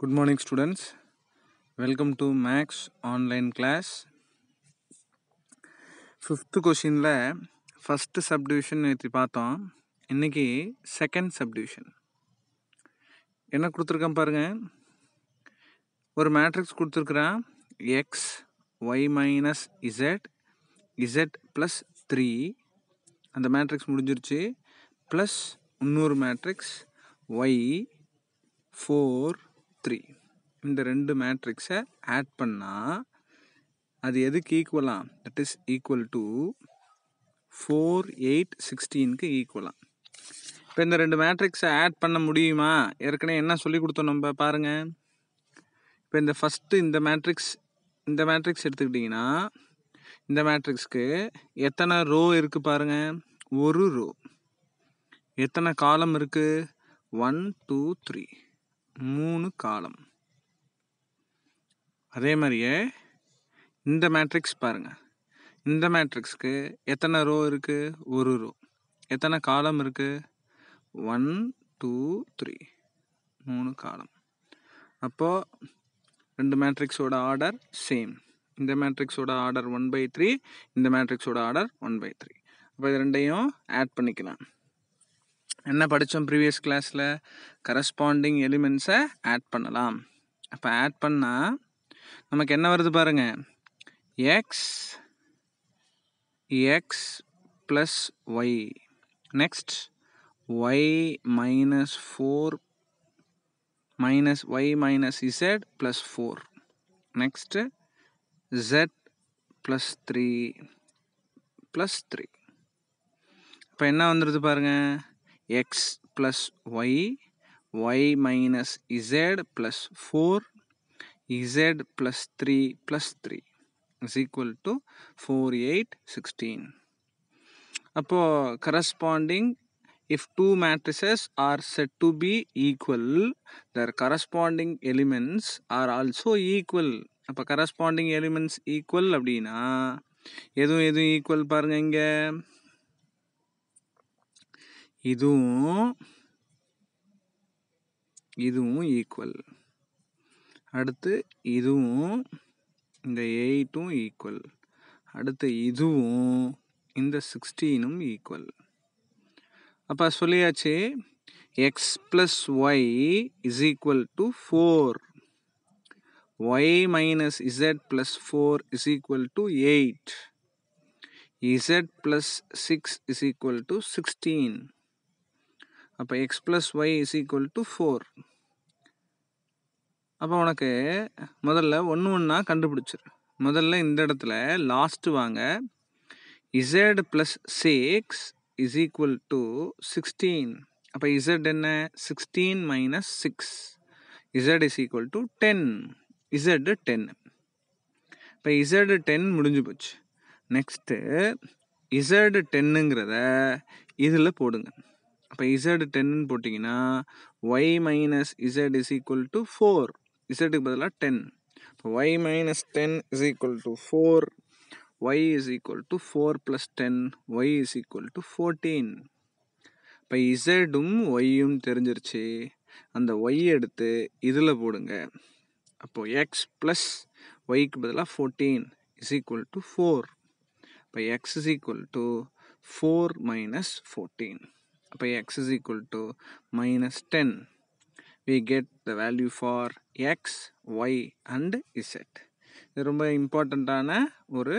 Good morning students. Welcome to maths online class. Fifth கொஷினில் first subdivision நேற்று பார்த்தோம் இன்றைக்கி செகண்ட் சப்டிவிஷன் என்ன கொடுத்துருக்கேன் பாருங்கள் ஒரு மேட்ரிக்ஸ் கொடுத்துருக்குறான் X Y minus Z Z plus three அந்த மேட்ரிக்ஸ் முடிஞ்சிருச்சு ப்ளஸ் இன்னொரு மேட்ரிக்ஸ் ஒய் ஃபோர் த்ரீ இந்த ரெண்டு மேட்ரிக்ஸை ஆட் பண்ணால் அது எதுக்கு ஈக்குவலாம் that is equal to four eight சிக்ஸ்டீனுக்கு ஈக்குவலாம் இப்போ இந்த ரெண்டு மேட்ரிக்ஸை ஆட் பண்ண முடியுமா ஏற்கனவே என்ன சொல்லி கொடுத்தோம் நம்ம பாருங்கள் இப்போ இந்த ஃபஸ்ட்டு இந்த மேட்ரிக்ஸ் இந்த மேட்ரிக்ஸ் எடுத்துக்கிட்டிங்கன்னா இந்த மேட்ரிக்ஸ்க்கு எத்தனை ரோ இருக்குது பாருங்கள் ஒரு ரோ எத்தனை காலம் இருக்குது ஒன் டூ த்ரீ மூணு காலம் அதே மாதிரியே இந்த மேட்ரிக்ஸ் பாருங்கள் இந்த மேட்ரிக்ஸ்க்கு எத்தனை ரோ இருக்குது ஒரு ரோ எத்தனை காலம் இருக்குது ஒன் டூ த்ரீ மூணு காலம் அப்போது ரெண்டு மேட்ரிக்ஸோட ஆர்டர் சேம் இந்த மேட்ரிக்ஸோட ஆர்டர் ஒன் பை த்ரீ இந்த மேட்ரிக்ஸோட ஆர்டர் ஒன் பை த்ரீ அப்போ இது ரெண்டையும் ஆட் பண்ணிக்கலாம் என்ன படித்தோம் ப்ரீவியஸ் கிளாஸில் கரஸ்பாண்டிங் எலிமெண்ட்ஸை ஆட் பண்ணலாம் அப்போ ஆட் பண்ணால் நமக்கு என்ன வருது பாருங்கள் X X plus Y next Y minus four minus Y minus Z plus four next Z plus three plus three இப்போ என்ன வந்துடுது பாருங்கள் x plus y, y minus z plus 4, z plus 3 plus 3 is equal to 4, 8, 16. அப்போ corresponding if two matrices are said to be equal, their corresponding elements are also equal. அப்போ corresponding elements equal அப்படின்னா எதுவும் எதுவும் equal பாருங்க இங்கே இதுவும் இதுவும் equal அடுத்து இதுவும் இந்த எயிட்டும் ஈக்குவல் அடுத்து இதுவும் இந்த சிக்ஸ்டீனும் ஈக்குவல் அப்போ சொல்லியாச்சு X plus Y is equal to four Y minus Z plus four is equal to eight Z plus six is equal to sixteen அப்போ X plus Y is equal to four அப்போ உனக்கு முதல்ல ஒன்று ஒன்றா கண்டுபிடிச்சிரு முதல்ல இந்த இடத்துல லாஸ்ட்டு வாங்க Z plus six is equal to sixteen அப்போ இசட் என்ன sixteen minus six Z is equal to ten Z ten இப்போ இசட் டென் முடிஞ்சு போச்சு நெக்ஸ்ட்டு இசட் டென்னுங்கிறத இதில் போடுங்க அப்போ இசட் டென்னு போட்டிங்கன்னா Y minus Z is equal to four இசட்டுக்கு பதிலாக டென் இப்போ Y minus ten is equal to four Y is equal to four plus ten Y is equal to fourteen இப்போ இசடும் ஒய்யும் தெரிஞ்சிருச்சு அந்த ஒய் எடுத்து இதில் போடுங்க அப்போது எக்ஸ் ப்ளஸ் ஒய்க்கு பதிலாக fourteen is equal to four இப்போ X is equal to four minus fourteen அப்போ X is equal to minus ten we get the value for X Y and Z இது ரொம்ப இம்பார்ட்டண்ட்டான ஒரு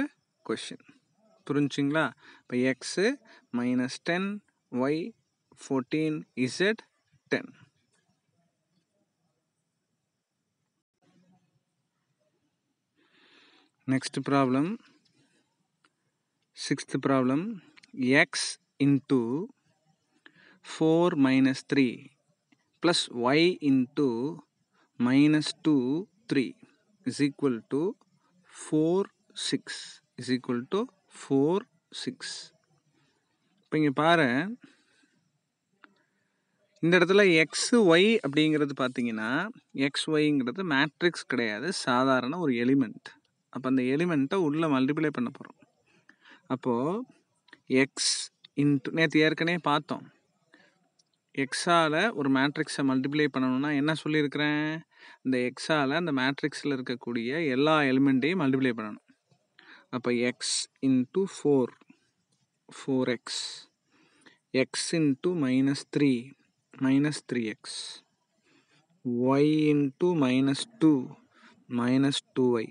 கொஷின் புரிஞ்சுங்களா இப்போ X minus ten Y fourteen Z ten next problem sixth problem x into four minus three plus Y into minus 2, 3 is equal to four six is equal to 4, 6. இப்போ இங்கே பாரு இந்த இடத்துல எக்ஸ் ஒய் அப்படிங்கிறது பார்த்தீங்கன்னா X ஒய்ங்கிறது matrix கிடையாது சாதாரண ஒரு எலிமெண்ட் அப்போ அந்த எலிமெண்ட்டை உள்ளே மல்டிப்ளை பண்ண போகிறோம் அப்போது எக்ஸ் இன்ட்டு நேற்று ஏற்கனவே பார்த்தோம் எக்ஸால் ஒரு மேட்ரிக்ஸை மல்டிப்ளை பண்ணணும்னா என்ன சொல்லியிருக்கிறேன் இந்த எக்ஸால் அந்த மேட்ரிக்ஸில் இருக்கக்கூடிய எல்லா எலிமெண்ட்டையும் மல்டிப்ளை பண்ணணும் அப்போ X into four four X X into minus three minus three X Y into minus two minus two Y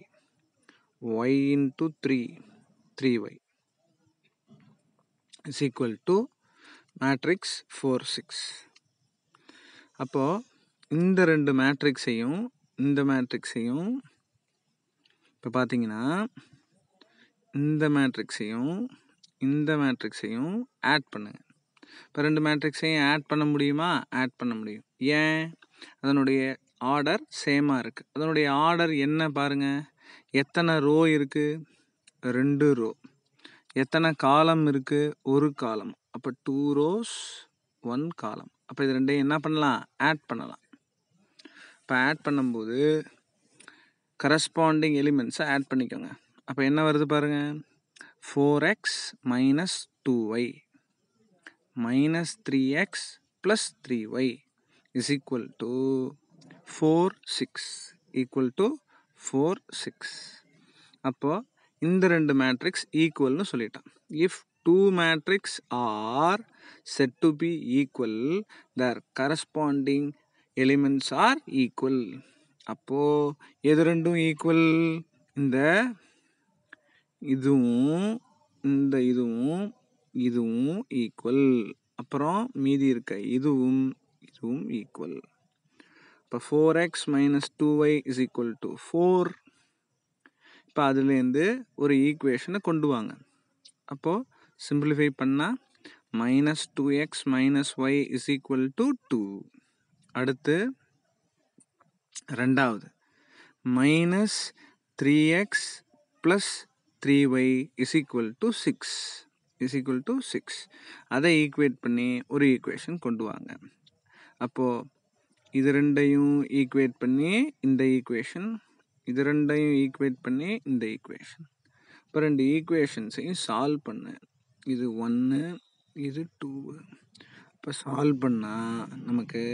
Y into three three Y is equal to matrix four six அப்போது இந்த ரெண்டு மேட்ரிக்ஸையும் இந்த மேட்ரிக்ஸையும் இப்போ பார்த்தீங்கன்னா இந்த மேட்ரிக்ஸையும் இந்த மேட்ரிக்ஸையும் ஆட் பண்ணுங்கள் இப்போ ரெண்டு மேட்ரிக்ஸையும் ஆட் பண்ண முடியுமா ஆட் பண்ண முடியும் ஏன் அதனுடைய ஆர்டர் சேமாக இருக்குது அதனுடைய ஆர்டர் என்ன பாருங்கள் எத்தனை ரோ இருக்குது ரெண்டு ரோ எத்தனை காலம் இருக்குது ஒரு காலம் அப்போ டூ ரோஸ் ஒன் காலம் அப்போ இது ரெண்டையும் என்ன பண்ணலாம் ஆட் பண்ணலாம் இப்போ ஆட் பண்ணும்போது கரஸ்பாண்டிங் எலிமெண்ட்ஸை ஆட் பண்ணிக்கோங்க அப்போ என்ன வருது பாருங்கள் four x minus two y minus three x plus three Y is equal to four six equal to four six அப்போது இந்த ரெண்டு மேட்ரிக்ஸ் ஈக்குவல்னு சொல்லிட்டான் if two matrix are set to be equal their corresponding elements are equal அப்போது எது ரெண்டும் equal இந்த இதுவும் இந்த இதுவும் இதுவும் ஈக்குவல் அப்புறம் மீதி இருக்க இதுவும் இதுவும் ஈக்குவல் இப்போ four x minus two y is equal to four இப்போ அதுலேருந்து ஒரு ஈக்குவேஷனை கொண்டு வாங்க அப்போது சிம்பிளிஃபை பண்ணால் minus two x minus y is equal to two அடுத்து ரெண்டாவது minus three x plus three Y is equal to six is equal to six அதை ஈக்குவேட் பண்ணி ஒரு ஈக்குவேஷன் கொண்டு வாங்க அப்போது இது ரெண்டையும் ஈக்குவேட் பண்ணி இந்த ஈக்குவேஷன் இது ரெண்டையும் ஈக்குவேட் பண்ணி இந்த ஈக்குவேஷன் இப்போ ரெண்டு ஈக்குவேஷன்ஸையும் சால்வ் பண்ணேன் இது ஒன்று இது டூ இப்போ சால்வ் பண்ணால் நமக்கு